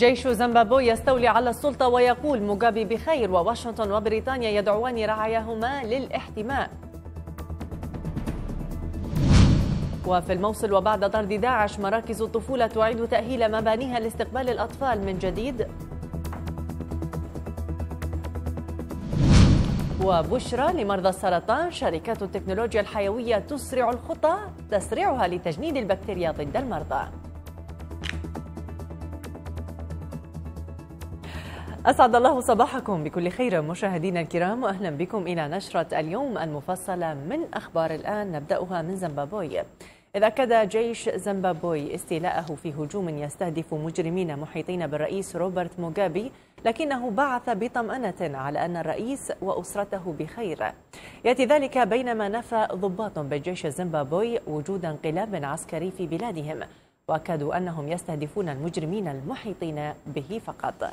جيش زيمبابوي يستولي على السلطة ويقول موغابي بخير وواشنطن وبريطانيا يدعوان رعاياهما للاحتماء وفي الموصل وبعد طرد داعش مراكز الطفولة تعيد تأهيل مبانيها لاستقبال الأطفال من جديد وبشرى لمرضى السرطان شركات التكنولوجيا الحيوية تسرع الخطى تسريعها لتجنيد البكتيريا ضد المرضى أسعد الله صباحكم بكل خير مشاهدينا الكرام وأهلا بكم إلى نشرة اليوم المفصلة من أخبار الآن نبدأها من زمبابوي إذ أكد جيش زمبابوي استيلاءه في هجوم يستهدف مجرمين محيطين بالرئيس روبرت موغابي لكنه بعث بطمأنة على أن الرئيس وأسرته بخير يأتي ذلك بينما نفى ضباط بالجيش الزمبابوي وجود انقلاب عسكري في بلادهم وأكدوا أنهم يستهدفون المجرمين المحيطين به فقط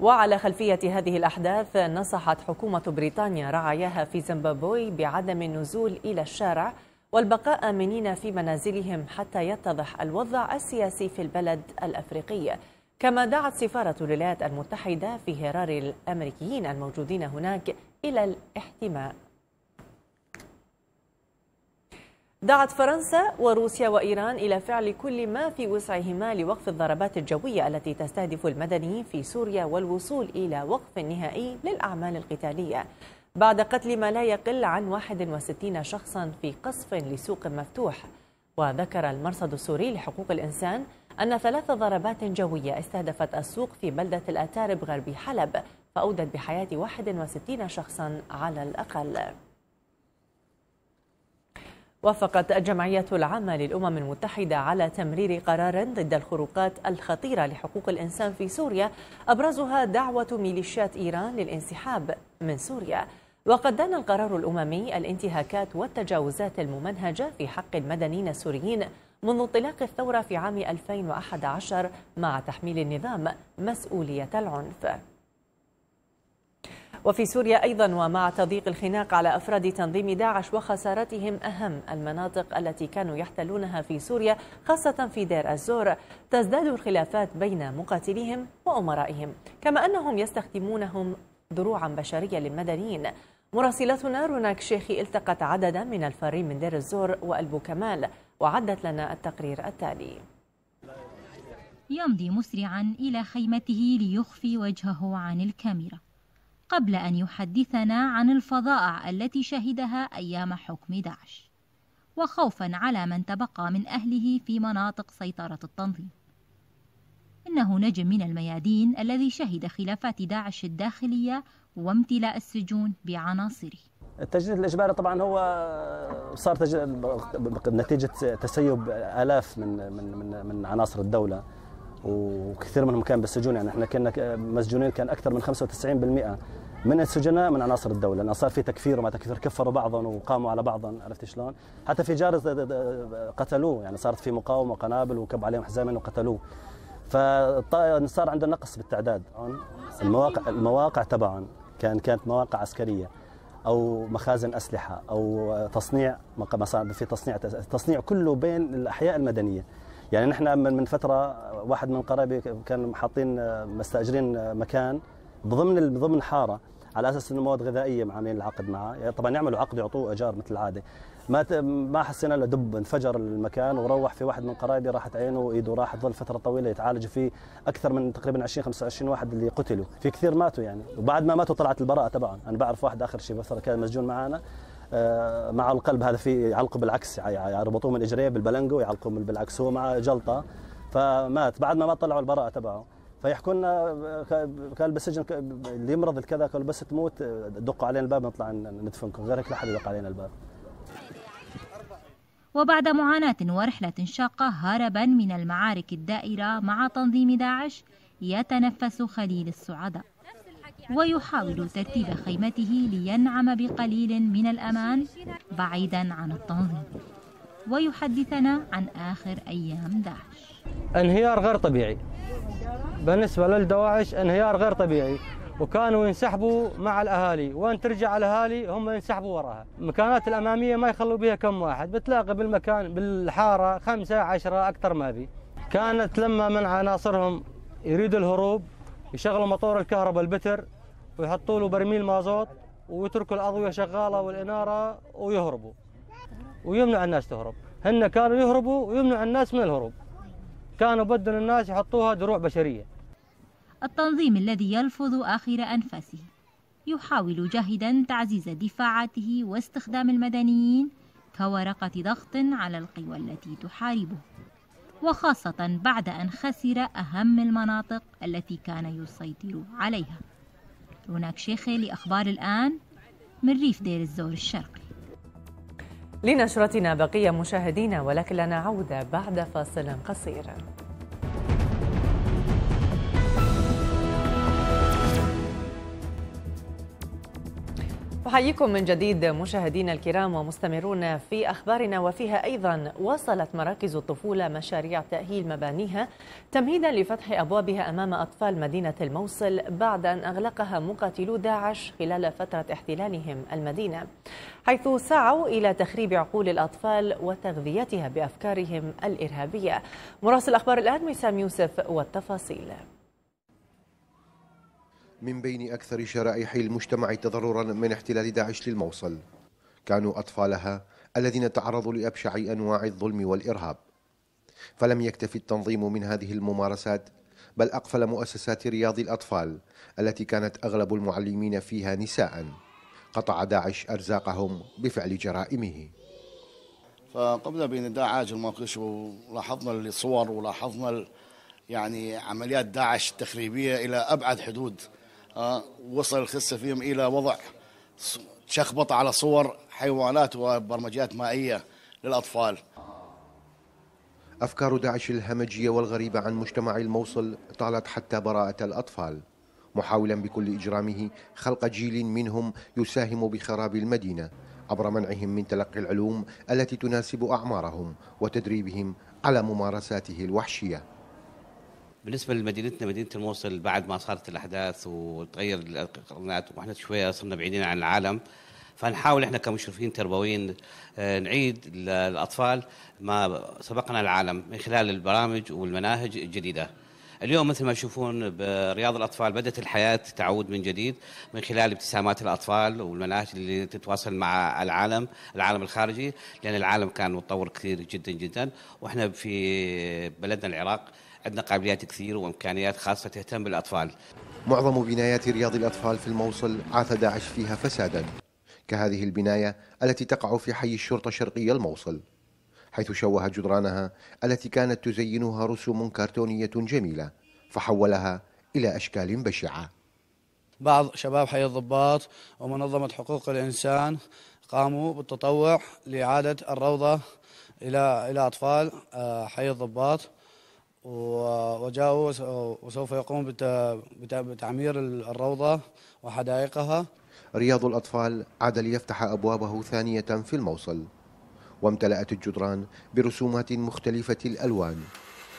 وعلى خلفية هذه الأحداث نصحت حكومة بريطانيا رعاياها في زيمبابوي بعدم النزول إلى الشارع والبقاء آمنين في منازلهم حتى يتضح الوضع السياسي في البلد الأفريقي كما دعت سفارة الولايات المتحدة في هرار الأمريكيين الموجودين هناك إلى الاحتماء دعت فرنسا وروسيا وإيران إلى فعل كل ما في وسعهما لوقف الضربات الجوية التي تستهدف المدنيين في سوريا والوصول إلى وقف نهائي للأعمال القتالية بعد قتل ما لا يقل عن 61 شخصا في قصف لسوق مفتوح وذكر المرصد السوري لحقوق الإنسان أن ثلاث ضربات جوية استهدفت السوق في بلدة الأتارب غربي حلب فأودت بحياة 61 شخصا على الأقل وافقت الجمعية العامة للأمم المتحدة على تمرير قرار ضد الخروقات الخطيرة لحقوق الإنسان في سوريا أبرزها دعوة ميليشيات إيران للانسحاب من سوريا وقد دان القرار الأممي الانتهاكات والتجاوزات الممنهجة في حق المدنيين السوريين منذ انطلاق الثورة في عام 2011 مع تحميل النظام مسؤولية العنف وفي سوريا أيضا ومع تضييق الخناق على أفراد تنظيم داعش وخسارتهم أهم المناطق التي كانوا يحتلونها في سوريا خاصة في دير الزور تزداد الخلافات بين مقاتليهم وأمرائهم كما أنهم يستخدمونهم دروعا بشرية للمدنيين مراسلتنا روناك شيخي التقت عددا من الفارين من دير الزور وألبو كمال وعدت لنا التقرير التالي يمضي مسرعا إلى خيمته ليخفي وجهه عن الكاميرا قبل أن يحدثنا عن الفظائع التي شهدها أيام حكم داعش وخوفا على من تبقى من أهله في مناطق سيطرة التنظيم إنه نجم من الميادين الذي شهد خلافات داعش الداخلية وامتلاء السجون بعناصره التجنيد الإجباري طبعا هو صار نتيجة تسيب آلاف من من من, من عناصر الدولة وكثير منهم كان بالسجون يعني احنا كنا مسجونين كان اكثر من 95% من السجناء من عناصر الدوله لان صار في تكفير وما تكفير كفروا بعضهم وقاموا على بعضهم عرفت شلون؟ حتى في جارز قتلوه يعني صارت في مقاومه وقنابل وكب عليهم حزامين وقتلوه فصار عنده نقص بالتعداد المواقع المواقع تبعهم كان كانت مواقع عسكريه او مخازن اسلحه او تصنيع في تصنيع تصنيع كله بين الاحياء المدنيه يعني نحن من فتره واحد من قرايبي كان حاطين آه، مستاجرين آه، مكان ضمن ضمن حاره على اساس انه مواد غذائيه معاملين العقد معه يعني طبعا يعملوا عقد يعطوه اجار مثل العاده ما ما حسينا له دب انفجر المكان وروح في واحد من قرايبي راحت عينه وايده راحت ظل فتره طويله يتعالج فيه اكثر من تقريبا 20 25 واحد اللي قتلوا في كثير ماتوا يعني وبعد ما ماتوا طلعت البراءه تبعهم انا بعرف واحد اخر شيء بفتره كان مسجون معنا آه، مع القلب هذا في يعلقوا بالعكس يربطوه من اجريه بالبلنجو يعلقوه بالعكس هو مع جلطه فمات بعد ما ما طلعوا البراءه تبعه فيحكوا آه، لنا قال بالسجن اللي يمرض الكذا قالوا بس تموت دقوا علينا الباب نطلع ندفنكم غير هيك لا حد يدق علينا الباب وبعد معاناة ورحلة شاقة هربا من المعارك الدائرة مع تنظيم داعش يتنفس خليل السعداء ويحاول ترتيب خيمته لينعم بقليل من الأمان بعيدا عن التنظيم ويحدثنا عن آخر أيام داعش انهيار غير طبيعي بالنسبة للدواعش انهيار غير طبيعي وكانوا ينسحبوا مع الاهالي وين ترجع الاهالي هم ينسحبوا وراها المكانات الاماميه ما يخلوا بها كم واحد بتلاقي بالمكان بالحاره خمسة عشرة اكثر ما في كانت لما من عناصرهم يريدوا الهروب يشغلوا مطور الكهرباء البتر ويحطوا له برميل مازوت ويتركوا الأضوية شغالة والإنارة ويهربوا ويمنع الناس تهرب هن كانوا يهربوا ويمنع الناس من الهروب كانوا بدل الناس يحطوها دروع بشرية التنظيم الذي يلفظ آخر أنفاسه يحاول جاهدا تعزيز دفاعاته واستخدام المدنيين كورقة ضغط على القوى التي تحاربه وخاصة بعد أن خسر أهم المناطق التي كان يسيطر عليها روناك شيخي لأخبار الآن من ريف دير الزور الشرقي لنشرتنا بقية مشاهدينا ولكن لنا عودة بعد فاصل قصير أحييكم من جديد مشاهدينا الكرام ومستمرون في أخبارنا وفيها أيضا وصلت مراكز الطفولة مشاريع تأهيل مبانيها تمهيدا لفتح أبوابها أمام أطفال مدينة الموصل بعد أن أغلقها مقاتلو داعش خلال فترة احتلالهم المدينة حيث سعوا إلى تخريب عقول الأطفال وتغذيتها بأفكارهم الإرهابية مراسل الأخبار الآن وسام يوسف والتفاصيل من بين أكثر شرائح المجتمع تضررا من احتلال داعش للموصل كانوا أطفالها الذين تعرضوا لأبشع أنواع الظلم والإرهاب فلم يكتف التنظيم من هذه الممارسات بل أقفل مؤسسات رياض الأطفال التي كانت أغلب المعلمين فيها نساء قطع داعش أرزاقهم بفعل جرائمه فقمنا بين داعش موقش ولاحظنا الصور ولاحظنا يعني عمليات داعش التخريبية إلى أبعد حدود آه، وصل الخسة فيهم إلى وضع تشخبط على صور حيوانات وبرمجيات مائية للأطفال أفكار داعش الهمجية والغريبة عن مجتمع الموصل طالت حتى براءة الأطفال محاولا بكل إجرامه خلق جيل منهم يساهم بخراب المدينة عبر منعهم من تلقي العلوم التي تناسب أعمارهم وتدريبهم على ممارساته الوحشية بالنسبه لمدينتنا مدينه الموصل بعد ما صارت الاحداث وتغير القرنات واحنا شويه صرنا بعيدين عن العالم فنحاول احنا كمشرفين تربويين آه، نعيد للاطفال ما سبقنا العالم من خلال البرامج والمناهج الجديده. اليوم مثل ما تشوفون برياض الاطفال بدات الحياه تعود من جديد من خلال ابتسامات الاطفال والمناهج اللي تتواصل مع العالم، العالم الخارجي لان العالم كان متطور كثير جدا جدا واحنا في بلدنا العراق عندنا قابليات كثير وامكانيات خاصه تهتم بالاطفال. معظم بنايات رياض الاطفال في الموصل عاث داعش فيها فسادا كهذه البنايه التي تقع في حي الشرطه شرقي الموصل حيث شوه جدرانها التي كانت تزينها رسوم كرتونيه جميله فحولها الى اشكال بشعه. بعض شباب حي الضباط ومنظمه حقوق الانسان قاموا بالتطوع لاعاده الروضه الى الى اطفال آه، حي الضباط وجاءوا وسوف يقوم بتعمير الروضة وحدائقها رياض الأطفال عاد ليفتح أبوابه ثانية في الموصل وامتلأت الجدران برسومات مختلفة الألوان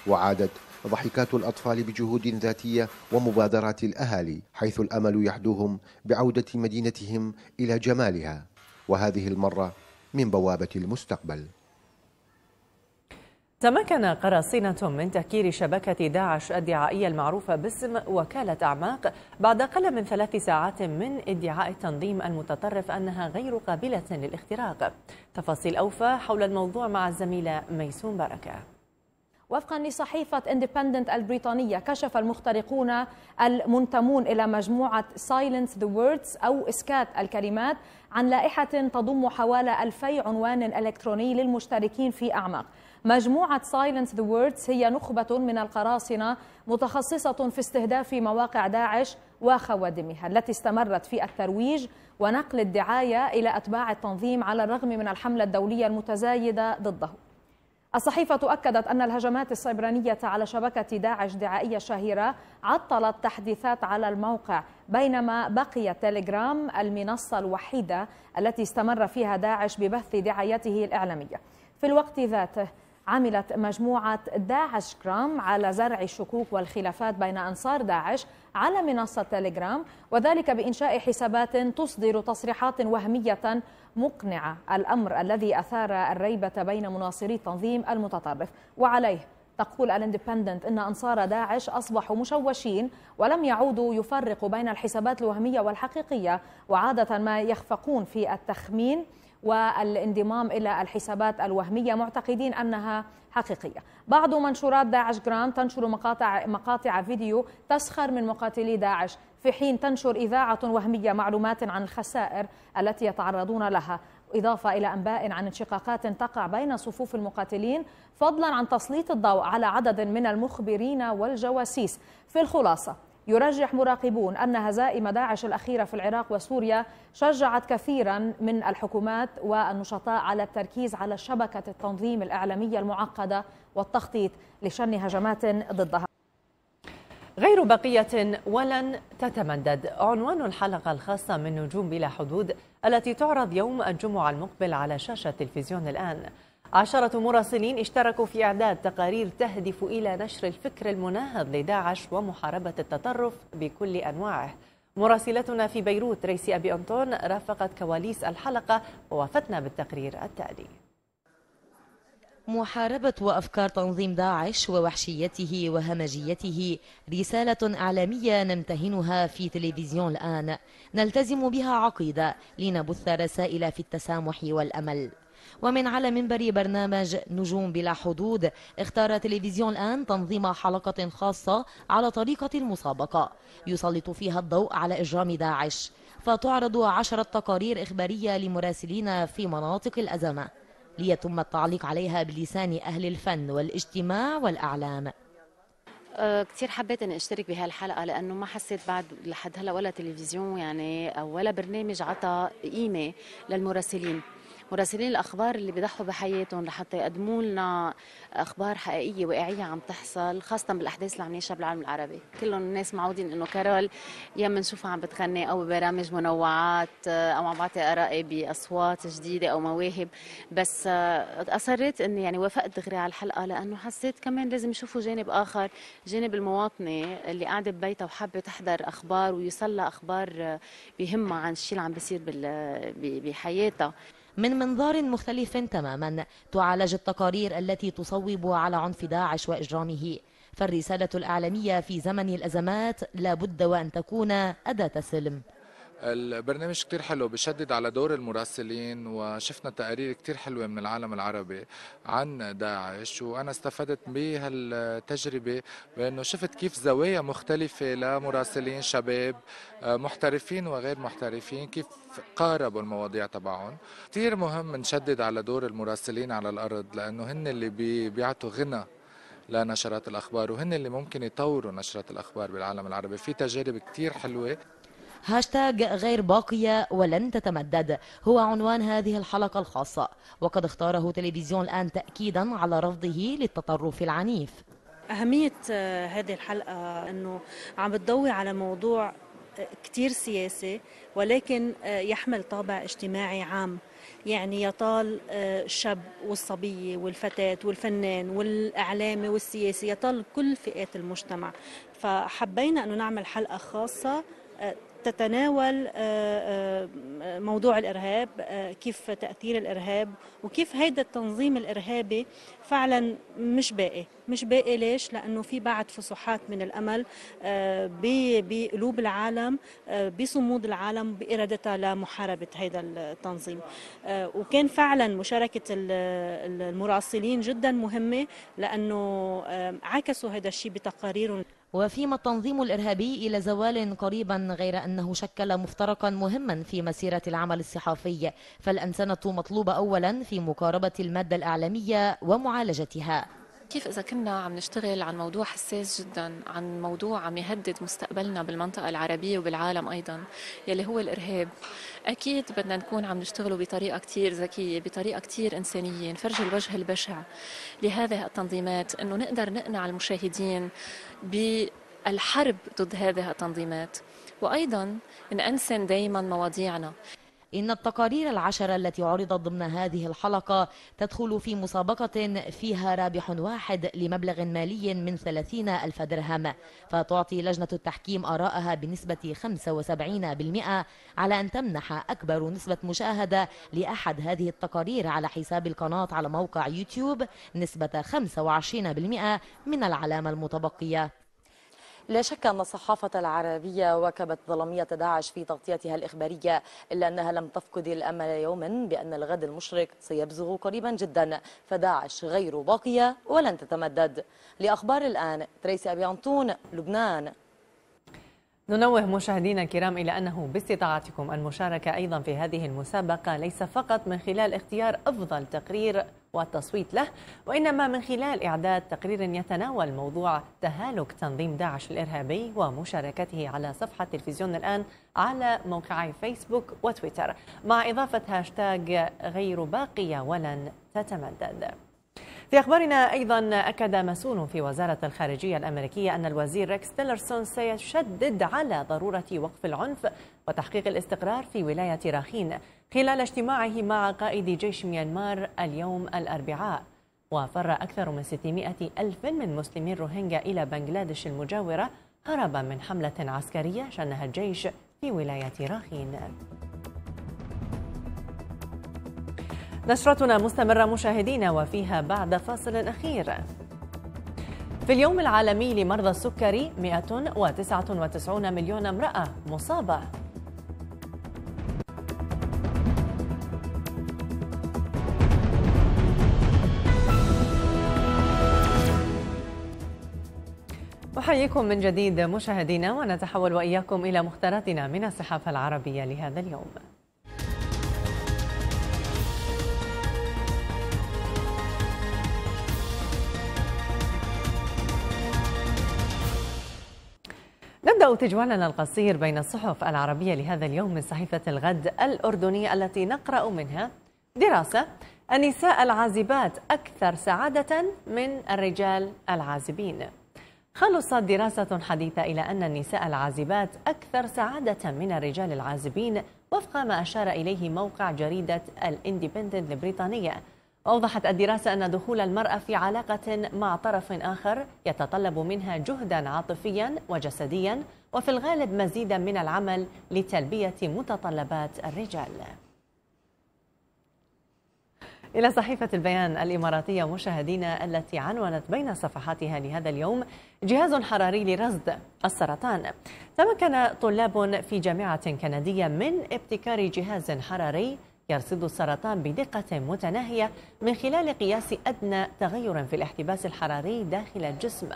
وعادت ضحكات الأطفال بجهود ذاتية ومبادرات الأهالي حيث الأمل يحدوهم بعودة مدينتهم إلى جمالها وهذه المرة من بوابة المستقبل تمكن قراصنة من تهكير شبكة داعش الدعائية المعروفة باسم وكالة أعماق بعد أقل من ثلاث ساعات من ادعاء التنظيم المتطرف أنها غير قابلة للاختراق تفاصيل أوفى حول الموضوع مع الزميلة ميسون بركة وفقا لصحيفة اندبندنت البريطانية كشف المخترقون المنتمون إلى مجموعة سايلنس ذا ووردز أو إسكات الكلمات عن لائحة تضم حوالي 2000 عنوان إلكتروني للمشتركين في أعماق مجموعة سايلنس ذا ووردز هي نخبة من القراصنة متخصصة في استهداف مواقع داعش وخوادمها التي استمرت في الترويج ونقل الدعاية إلى أتباع التنظيم على الرغم من الحملة الدولية المتزايدة ضده الصحيفة أكدت أن الهجمات السيبرانية على شبكة داعش دعائية شهيرة عطلت تحديثات على الموقع بينما بقي تيليجرام المنصة الوحيدة التي استمر فيها داعش ببث دعايته الإعلامية في الوقت ذاته عملت مجموعة داعش جرام على زرع الشكوك والخلافات بين أنصار داعش على منصة تليجرام وذلك بإنشاء حسابات تصدر تصريحات وهمية مقنعة الأمر الذي أثار الريبة بين مناصري التنظيم المتطرف وعليه تقول الاندبندنت ان انصار داعش اصبحوا مشوشين ولم يعودوا يفرقوا بين الحسابات الوهميه والحقيقيه وعاده ما يخفقون في التخمين والانضمام إلى الحسابات الوهمية معتقدين أنها حقيقية بعض منشورات داعش جرام تنشر مقاطع, مقاطع فيديو تسخر من مقاتلي داعش في حين تنشر إذاعة وهمية معلومات عن الخسائر التي يتعرضون لها إضافة إلى أنباء عن انشقاقات تقع بين صفوف المقاتلين فضلا عن تسليط الضوء على عدد من المخبرين والجواسيس في الخلاصة يرجح مراقبون أن هزائم داعش الأخيرة في العراق وسوريا شجعت كثيرا من الحكومات والنشطاء على التركيز على شبكة التنظيم الإعلامية المعقدة والتخطيط لشن هجمات ضدها غير بقية ولن تتمدد عنوان الحلقة الخاصة من نجوم بلا حدود التي تعرض يوم الجمعة المقبل على شاشة تلفزيون الآن عشرة مراسلين اشتركوا في إعداد تقارير تهدف إلى نشر الفكر المناهض لداعش ومحاربة التطرف بكل أنواعه مراسلتنا في بيروت ريسي أبي أنطون رافقت كواليس الحلقة ووفتنا بالتقرير التالي محاربة وأفكار تنظيم داعش ووحشيته وهمجيته رسالة إعلامية نمتهنها في تلفزيون الآن نلتزم بها عقيدة لنبث رسائل في التسامح والأمل ومن على منبر برنامج نجوم بلا حدود اختار تلفزيون الآن تنظيم حلقة خاصة على طريقة المسابقة يسلط فيها الضوء على إجرام داعش فتعرض عشرة تقارير إخبارية لمراسلين في مناطق الأزمة ليتم التعليق عليها بلسان أهل الفن والاجتماع والأعلام أه، كثير حبيت اني اشترك بهالحلقه لانه ما حسيت بعد لحد هلا ولا تلفزيون يعني ولا برنامج عطى قيمه للمراسلين مراسلين الاخبار اللي بيضحوا بحياتهم لحتى يقدموا لنا اخبار حقيقيه واقعيه عم تحصل خاصه بالاحداث اللي عم نعيشها بالعالم العربي كلهم الناس معودين انه كارول يا بنشوفها عم بتغني او ببرامج منوعات آه، او عم بعطي ارائي باصوات جديده او مواهب بس آه، اصريت اني يعني وافقت دغري على الحلقه لانه حسيت كمان لازم يشوفوا جانب اخر جانب المواطنه اللي قاعده ببيتها وحابه تحضر اخبار ويصلى اخبار آه، بهمها عن الشيء اللي عم بيصير بحياتها من منظار مختلف تماما تعالج التقارير التي تصوب على عنف داعش وإجرامه فالرسالة الإعلامية في زمن الأزمات لا بد وأن تكون أداة سلم البرنامج كتير حلو بشدد على دور المراسلين وشفنا تقارير كتير حلوة من العالم العربي عن داعش وأنا استفدت بهالتجربة بأنه شفت كيف زوايا مختلفة لمراسلين شباب محترفين وغير محترفين كيف قاربوا المواضيع تبعهم كتير مهم نشدد على دور المراسلين على الأرض لأنه هن اللي بيعطوا غنى لنشرات الأخبار وهن اللي ممكن يطوروا نشرات الأخبار بالعالم العربي في تجارب كتير حلوة هاشتاج غير باقية ولن تتمدد هو عنوان هذه الحلقة الخاصة وقد اختاره تلفزيون الآن تأكيدا على رفضه للتطرف العنيف أهمية آه، هذه الحلقة أنه عم بتضوي على موضوع آه، كتير سياسي ولكن آه، يحمل طابع اجتماعي عام يعني يطال الشاب والصبية والفتاة والفنان والإعلامي والسياسي يطال كل فئات المجتمع فحبينا أنه نعمل حلقة خاصة تتناول آه، آه، موضوع الإرهاب آه، كيف تأثير الإرهاب وكيف هيدا التنظيم الإرهابي فعلا مش باقي مش باقي ليش لأنه في بعد فسحات من الأمل بقلوب العالم بصمود العالم بإرادتها لمحاربة هيدا التنظيم وكان فعلا مشاركة المراسلين جدا مهمة لأنه عكسوا هذا الشيء بتقاريرهم وفيما التنظيم الإرهابي إلى زوال قريبا غير أنه شكل مفترقا مهما في مسيرة العمل الصحافي فالأنسنة مطلوبة أولا في مقاربة المادة الإعلامية ومعالجتها كيف إذا كنا عم نشتغل عن موضوع حساس جدا عن موضوع عم يهدد مستقبلنا بالمنطقة العربية وبالعالم أيضا يلي هو الإرهاب أكيد بدنا نكون عم نشتغله بطريقة كتير ذكية بطريقة كتير إنسانية نفرج الوجه البشع لهذه التنظيمات أنه نقدر نقنع المشاهدين بالحرب ضد هذه التنظيمات وأيضا نأنسن دايما مواضيعنا إن التقارير العشرة التي عرضت ضمن هذه الحلقة تدخل في مسابقة فيها رابح واحد لمبلغ مالي من 30 ألف درهم فتعطي لجنة التحكيم آراءها بنسبة 75% على أن تمنح أكبر نسبة مشاهدة لأحد هذه التقارير على حساب القناة على موقع يوتيوب نسبة 25% من العلامة المتبقية لا شك أن الصحافة العربية واكبت ظلمية داعش في تغطيتها الإخبارية إلا أنها لم تفقد الأمل يوما بأن الغد المشرق سيبزغ قريبا جدا فداعش غير باقية ولن تتمدد لأخبار الآن تريسي أبي أنطون لبنان ننوه مشاهدينا الكرام إلى أنه باستطاعتكم المشاركة أيضا في هذه المسابقة ليس فقط من خلال اختيار أفضل تقرير والتصويت له وإنما من خلال إعداد تقرير يتناول موضوع تهالك تنظيم داعش الإرهابي ومشاركته على صفحة تلفزيون الآن على موقعي فيسبوك وتويتر مع إضافة هاشتاج غير باقية ولن تتمدد في أخبارنا أيضا أكد مسؤول في وزارة الخارجية الأمريكية أن الوزير ريكس تيلرسون سيشدد على ضرورة وقف العنف وتحقيق الاستقرار في ولاية راخين خلال اجتماعه مع قائد جيش ميانمار اليوم الأربعاء وفر أكثر من 600 ألف من مسلمي روهينجا إلى بنغلاديش المجاورة هربا من حملة عسكرية شنها الجيش في ولاية راخين نشرتنا مستمرة مشاهدينا وفيها بعد فاصل أخير في اليوم العالمي لمرضى السكري 199 مليون امرأة مصابة أحييكم من جديد مشاهدينا ونتحول وإياكم إلى مختاراتنا من الصحافة العربية لهذا اليوم نبدأ تجوالنا القصير بين الصحف العربية لهذا اليوم من صحيفة الغد الاردنيه التي نقرأ منها دراسة النساء العازبات أكثر سعادة من الرجال العازبين خلصت دراسة حديثة إلى أن النساء العازبات أكثر سعادة من الرجال العازبين وفق ما أشار إليه موقع جريدة الاندبندنت البريطانية أوضحت الدراسة أن دخول المرأة في علاقة مع طرف آخر يتطلب منها جهدا عاطفيا وجسديا وفي الغالب مزيدا من العمل لتلبية متطلبات الرجال إلى صحيفة البيان الإماراتية مشاهدينا التي عنونت بين صفحاتها لهذا اليوم جهاز حراري لرصد السرطان تمكن طلاب في جامعة كندية من ابتكار جهاز حراري يرصد السرطان بدقة متناهية من خلال قياس أدنى تغير في الاحتباس الحراري داخل الجسم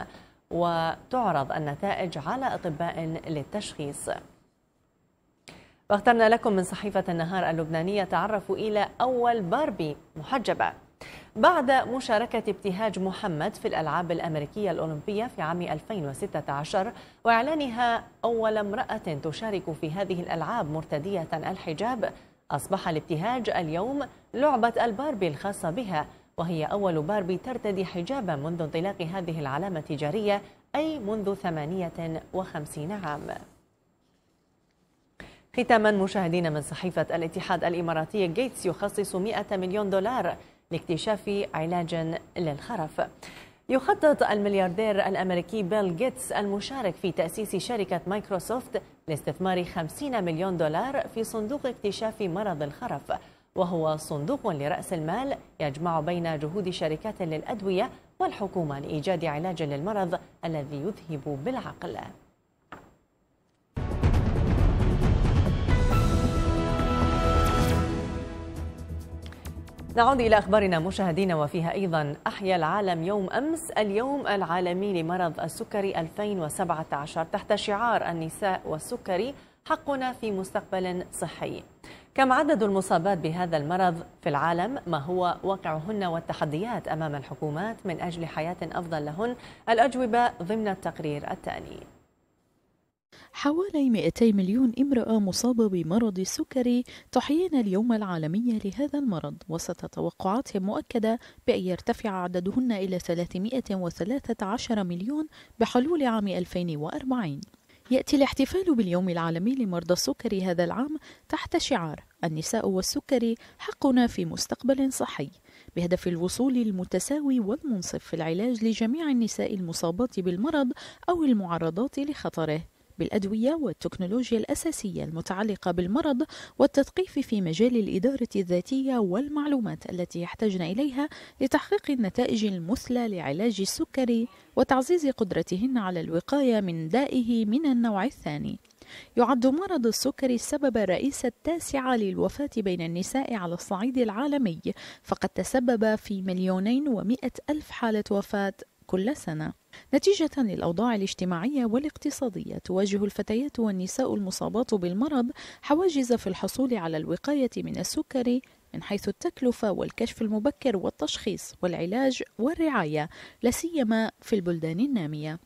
وتعرض النتائج على أطباء للتشخيص واخترنا لكم من صحيفة النهار اللبنانية تعرفوا إلى أول باربي محجبة بعد مشاركة ابتهاج محمد في الألعاب الأمريكية الأولمبية في عام 2016 وإعلانها أول امرأة تشارك في هذه الألعاب مرتدية الحجاب أصبح الابتهاج اليوم لعبة الباربي الخاصة بها وهي أول باربي ترتدي حجابا منذ انطلاق هذه العلامة التجارية أي منذ 58 عام ختاما مشاهدينا من صحيفة الاتحاد الإماراتي جيتس يخصص 100 مليون دولار لاكتشاف علاج للخرف يخطط الملياردير الأمريكي بيل جيتس المشارك في تأسيس شركة مايكروسوفت لاستثمار 50 مليون دولار في صندوق اكتشاف مرض الخرف وهو صندوق لرأس المال يجمع بين جهود شركات للأدوية والحكومة لإيجاد علاج للمرض الذي يذهب بالعقل نعود إلى أخبارنا مشاهدينا وفيها أيضا أحيا العالم يوم أمس اليوم العالمي لمرض السكري 2017 تحت شعار النساء والسكري حقنا في مستقبل صحي كم عدد المصابات بهذا المرض في العالم ما هو واقعهن والتحديات أمام الحكومات من أجل حياة أفضل لهن الأجوبة ضمن التقرير التالي حوالي 200 مليون امرأة مصابة بمرض السكري تحيين اليوم العالمي لهذا المرض وسط توقعات مؤكدة بأن يرتفع عددهن إلى 313 مليون بحلول عام 2040 يأتي الاحتفال باليوم العالمي لمرضى السكري هذا العام تحت شعار النساء والسكري حقنا في مستقبل صحي بهدف الوصول المتساوي والمنصف في العلاج لجميع النساء المصابات بالمرض أو المعرضات لخطره بالأدوية والتكنولوجيا الأساسية المتعلقة بالمرض والتثقيف في مجال الإدارة الذاتية والمعلومات التي يحتاجن إليها لتحقيق النتائج المثلى لعلاج السكري وتعزيز قدرتهن على الوقاية من دائه من النوع الثاني. يعد مرض السكري السبب الرئيس التاسع للوفاة بين النساء على الصعيد العالمي فقد تسبب في مليونين ومئة ألف حالة وفاة كل سنة نتيجة للأوضاع الاجتماعية والاقتصادية تواجه الفتيات والنساء المصابات بالمرض حواجز في الحصول على الوقاية من السكري من حيث التكلفة والكشف المبكر والتشخيص والعلاج والرعاية لاسيما في البلدان النامية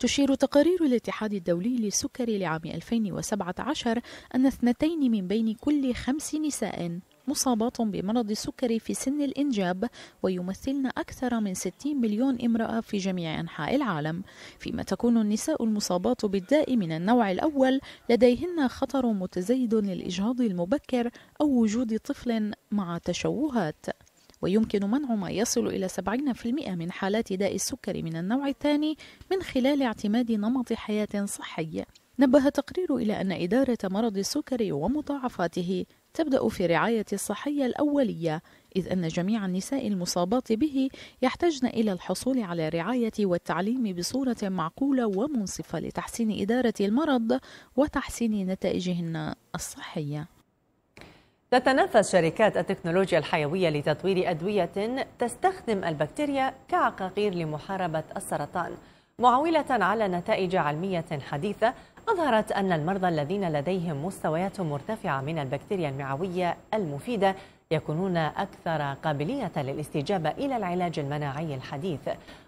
تشير تقارير الاتحاد الدولي للسكري لعام 2017 أن اثنتين من بين كل خمس نساء مصابات بمرض السكري في سن الإنجاب ويمثلن أكثر من 60 مليون امرأة في جميع أنحاء العالم فيما تكون النساء المصابات بالداء من النوع الأول لديهن خطر متزايد للإجهاض المبكر أو وجود طفل مع تشوهات ويمكن منع ما يصل إلى 70% من حالات داء السكري من النوع الثاني من خلال اعتماد نمط حياة صحي نبه تقرير إلى أن إدارة مرض السكري ومضاعفاته تبدأ في الرعايه الصحية الأولية إذ أن جميع النساء المصابات به يحتاجن إلى الحصول على رعاية والتعليم بصورة معقولة ومنصفة لتحسين إدارة المرض وتحسين نتائجهن الصحية تتنافس شركات التكنولوجيا الحيوية لتطوير أدوية تستخدم البكتيريا كعقاقير لمحاربة السرطان معولة على نتائج علمية حديثة أظهرت أن المرضى الذين لديهم مستويات مرتفعة من البكتيريا المعوية المفيدة يكونون أكثر قابلية للاستجابة إلى العلاج المناعي الحديث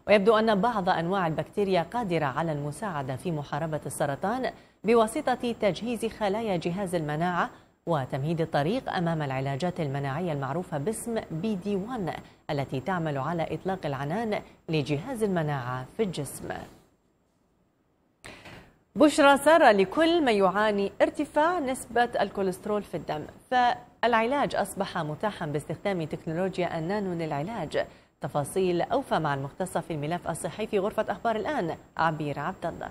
ويبدو أن بعض أنواع البكتيريا قادرة على المساعدة في محاربة السرطان بواسطة تجهيز خلايا جهاز المناعة وتمهيد الطريق أمام العلاجات المناعية المعروفة باسم بي دي 1 التي تعمل على إطلاق العنان لجهاز المناعة في الجسم بشرى سارة لكل من يعاني ارتفاع نسبة الكوليسترول في الدم فالعلاج أصبح متاحا باستخدام تكنولوجيا النانو للعلاج تفاصيل أوفى مع المختصة في الملف الصحي في غرفة أخبار الآن عبير عبد الله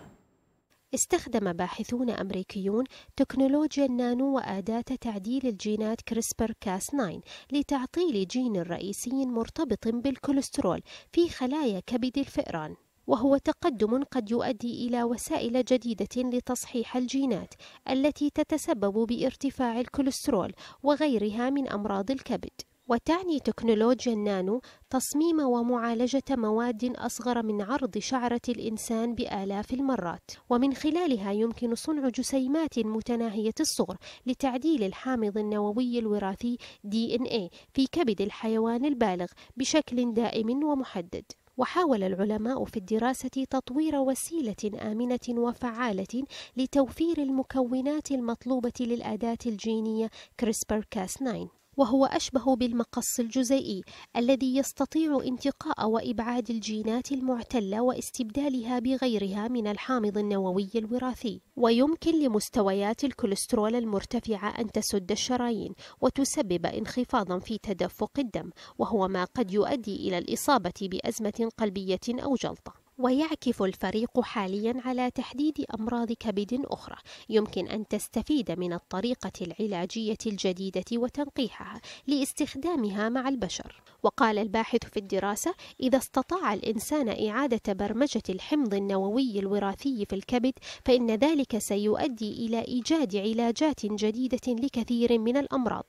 استخدم باحثون أمريكيون تكنولوجيا النانو وأداة تعديل الجينات كريسبر كاس 9 لتعطيل جين رئيسي مرتبط بالكوليسترول في خلايا كبد الفئران وهو تقدم قد يؤدي إلى وسائل جديدة لتصحيح الجينات التي تتسبب بارتفاع الكوليسترول وغيرها من أمراض الكبد وتعني تكنولوجيا النانو تصميم ومعالجة مواد أصغر من عرض شعرة الإنسان بآلاف المرات، ومن خلالها يمكن صنع جسيمات متناهية الصغر لتعديل الحامض النووي الوراثي DNA إيه في كبد الحيوان البالغ بشكل دائم ومحدد. وحاول العلماء في الدراسة تطوير وسيلة آمنة وفعالة لتوفير المكونات المطلوبة للأداة الجينية كريسبر كاس 9 وهو أشبه بالمقص الجزيئي الذي يستطيع انتقاء وإبعاد الجينات المعتلة واستبدالها بغيرها من الحامض النووي الوراثي ويمكن لمستويات الكوليسترول المرتفعة أن تسد الشرايين وتسبب انخفاضا في تدفق الدم وهو ما قد يؤدي إلى الإصابة بأزمة قلبية أو جلطة ويعكف الفريق حاليا على تحديد أمراض كبد أخرى يمكن أن تستفيد من الطريقة العلاجية الجديدة وتنقيحها لاستخدامها مع البشر وقال الباحث في الدراسة إذا استطاع الإنسان إعادة برمجة الحمض النووي الوراثي في الكبد فإن ذلك سيؤدي إلى إيجاد علاجات جديدة لكثير من الأمراض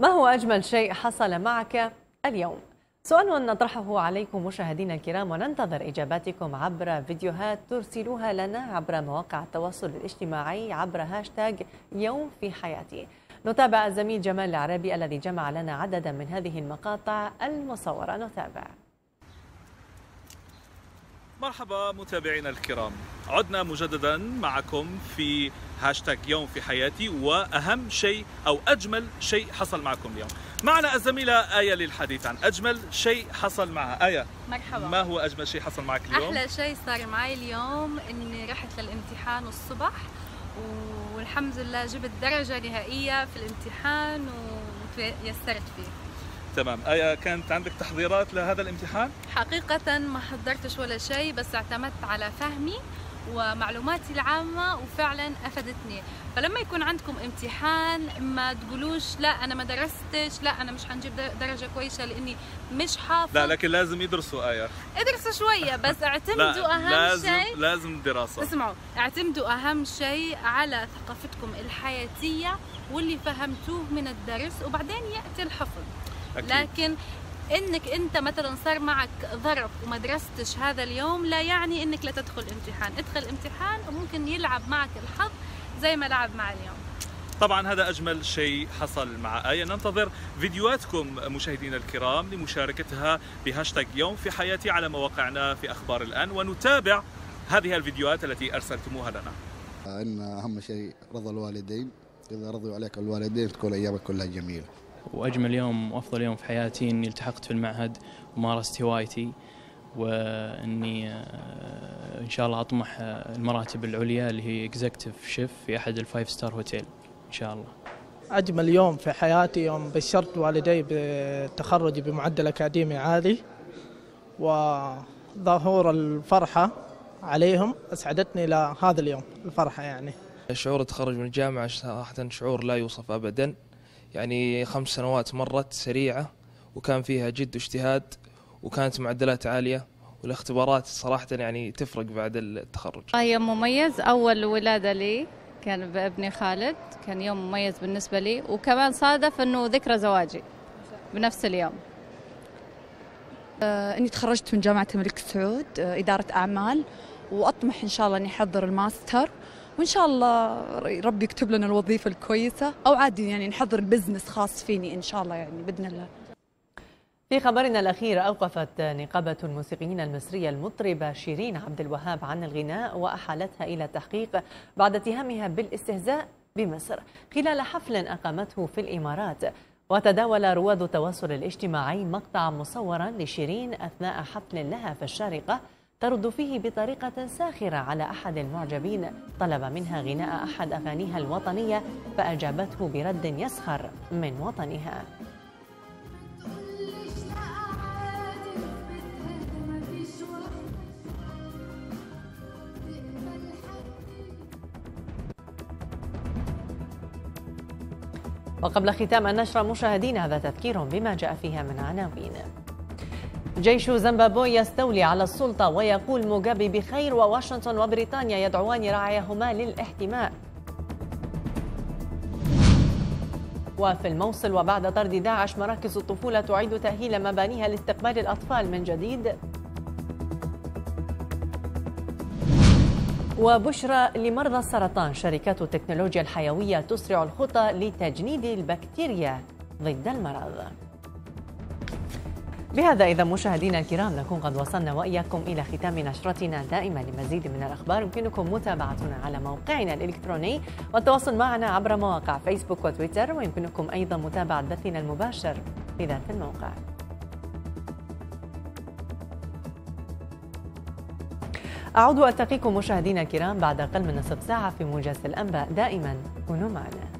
ما هو أجمل شيء حصل معك اليوم؟ سؤال نطرحه عليكم مشاهدينا الكرام وننتظر إجاباتكم عبر فيديوهات ترسلوها لنا عبر مواقع التواصل الاجتماعي عبر هاشتاج يوم في حياتي نتابع الزميل جمال العربي الذي جمع لنا عددا من هذه المقاطع المصورة نتابع مرحبا متابعينا الكرام عدنا مجددا معكم في هاشتاج يوم في حياتي واهم شيء او اجمل شيء حصل معكم اليوم معنا الزميله ايه للحديث عن اجمل شيء حصل معها ايه مرحبا ما هو اجمل شيء حصل معك اليوم احلى شيء صار معي اليوم اني رحت للامتحان الصبح والحمد لله جبت درجه نهائيه في الامتحان ويسرت فيه تمام آية كانت عندك تحضيرات لهذا الامتحان حقيقه ما حضرتش ولا شيء بس اعتمدت على فهمي ومعلوماتي العامة وفعلا أفدتني فلما يكون عندكم امتحان ما تقولوش لا أنا ما درستش لا أنا مش حنجيب درجة كويسة لأني مش حافظ لا لكن لازم يدرسوا آية ادرسوا شوية بس اعتمدوا أهم لازم شيء لازم الدراسة اسمعوا اعتمدوا أهم شيء على ثقافتكم الحياتية واللي فهمتوه من الدرس وبعدين يأتي الحفظ لكن انك انت مثلا صار معك ظرف وما درستش هذا اليوم لا يعني انك لا تدخل امتحان ادخل امتحان وممكن يلعب معك الحظ زي ما لعب مع اليوم طبعا هذا اجمل شيء حصل مع ايه ننتظر فيديوهاتكم مشاهدينا الكرام لمشاركتها بهاشتاج يوم في حياتي على مواقعنا في اخبار الان ونتابع هذه الفيديوهات التي ارسلتموها لنا ان اهم شيء رضا الوالدين اذا رضوا عليك الوالدين تكون ايامك كلها جميله واجمل يوم وافضل يوم في حياتي اني التحقت في المعهد ومارست هوايتي واني آه، ان شاء الله اطمح آه، المراتب العليا اللي هي اكزكتيف شيف في احد الفايف ستار هوتيل ان شاء الله. اجمل يوم في حياتي يوم بشرت والدي بتخرجي بمعدل اكاديمي عالي وظهور الفرحه عليهم اسعدتني لهذا اليوم الفرحه يعني. شعور التخرج من الجامعه صراحه شعور لا يوصف ابدا يعني خمس سنوات مرت سريعة وكان فيها جد واجتهاد وكانت معدلات عالية والاختبارات صراحة يعني تفرق بعد التخرج آه، يوم مميز أول ولادة لي كان بابني خالد كان يوم مميز بالنسبة لي وكمان صادف أنه ذكرى زواجي بنفس اليوم آه، أني تخرجت من جامعة الملك سعود آه، إدارة أعمال وأطمح إن شاء الله أني أحضر الماستر وان شاء الله ربي يكتب لنا الوظيفه الكويسه او عادي يعني نحضر بزنس خاص فيني ان شاء الله يعني باذن الله في خبرنا الأخير أوقفت نقابة الموسيقيين المصرية المطربة شيرين عبد الوهاب عن الغناء وأحالتها إلى تحقيق بعد اتهامها بالاستهزاء بمصر خلال حفل أقامته في الإمارات وتداول رواد التواصل الاجتماعي مقطعا مصورا لشيرين أثناء حفل لها في الشارقة ترد فيه بطريقة ساخرة على أحد المعجبين طلب منها غناء أحد أغانيها الوطنية فأجابته برد يسخر من وطنها وقبل ختام النشرة مشاهدينا هذا تذكير بما جاء فيها من عناوين جيش زيمبابوي يستولي على السلطة ويقول موغابي بخير وواشنطن وبريطانيا يدعوان رعاياهما للاحتماء وفي الموصل وبعد طرد داعش مراكز الطفولة تعيد تأهيل مبانيها لاستقبال الأطفال من جديد وبشرى لمرضى السرطان شركات التكنولوجيا الحيوية تسرع الخطى لتجنيد البكتيريا ضد المرض بهذا إذا مشاهدينا الكرام نكون قد وصلنا وإياكم إلى ختام نشرتنا دائما لمزيد من الأخبار يمكنكم متابعتنا على موقعنا الإلكتروني والتواصل معنا عبر مواقع فيسبوك وتويتر ويمكنكم أيضا متابعة بثنا المباشر في ذات الموقع أعود وألتقيكم مشاهدينا الكرام بعد أقل من نصف ساعة في موجز الأنباء دائما كونوا معنا